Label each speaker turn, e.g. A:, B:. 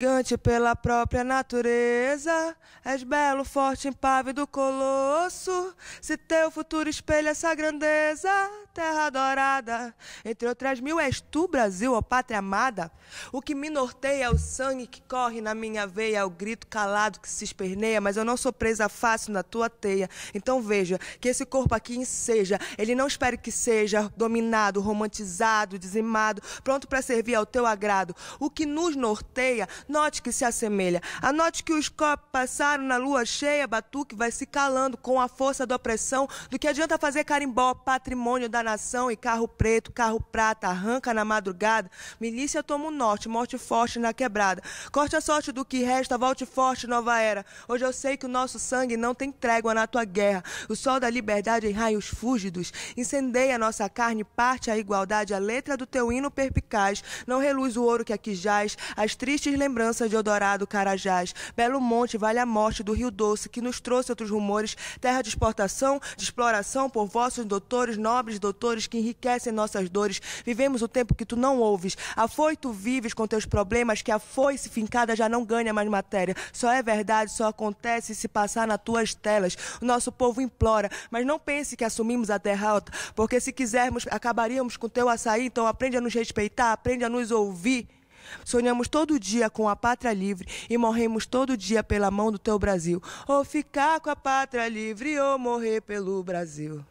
A: Gigante pela própria natureza, és belo, forte, impávido colosso. Se teu futuro espelha essa grandeza, terra dourada, entre outras mil és tu, Brasil, ó pátria amada. O que me norteia é o sangue que corre na minha veia, é o grito calado que se esperneia, mas eu não sou presa fácil na tua teia. Então veja que esse corpo aqui enseja, ele não espere que seja dominado, romantizado, dizimado, pronto para servir ao teu agrado. O que nos norteia Note que se assemelha. Anote que os copos passaram na lua cheia, Batuque vai se calando com a força da opressão. Do que adianta fazer carimbó, patrimônio da nação e carro preto, carro prata, arranca na madrugada. Milícia toma o norte, morte forte na quebrada. Corte a sorte do que resta, volte forte, nova era. Hoje eu sei que o nosso sangue não tem trégua na tua guerra. O sol da liberdade em raios fúlgidos incendeia nossa carne, parte a igualdade, a letra do teu hino perpicaz. Não reluz o ouro que aqui jaz, as tristes lembranças lembranças de Eldorado, Carajás, Belo Monte, Vale a Morte, do Rio Doce, que nos trouxe outros rumores, terra de exportação, de exploração por vossos doutores, nobres doutores que enriquecem nossas dores. Vivemos o tempo que tu não ouves. Afoito vives com teus problemas, que a foice fincada já não ganha mais matéria. Só é verdade, só acontece se passar nas tuas telas. O nosso povo implora, mas não pense que assumimos a terra alta, porque se quisermos, acabaríamos com teu açaí, então aprende a nos respeitar, aprende a nos ouvir. Sonhamos todo dia com a pátria livre e morremos todo dia pela mão do teu Brasil. Ou oh, ficar com a pátria livre ou oh, morrer pelo Brasil.